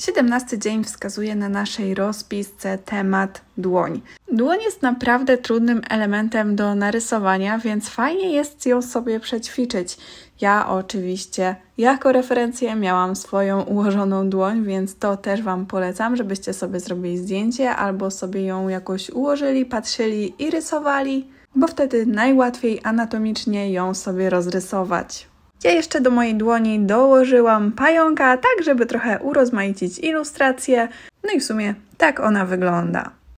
17 dzień wskazuje na naszej rozpisce temat dłoń. Dłoń jest naprawdę trudnym elementem do narysowania, więc fajnie jest ją sobie przećwiczyć. Ja oczywiście jako referencję miałam swoją ułożoną dłoń, więc to też Wam polecam, żebyście sobie zrobili zdjęcie albo sobie ją jakoś ułożyli, patrzyli i rysowali, bo wtedy najłatwiej anatomicznie ją sobie rozrysować. Ja jeszcze do mojej dłoni dołożyłam pająka, tak żeby trochę urozmaicić ilustrację. No i w sumie tak ona wygląda.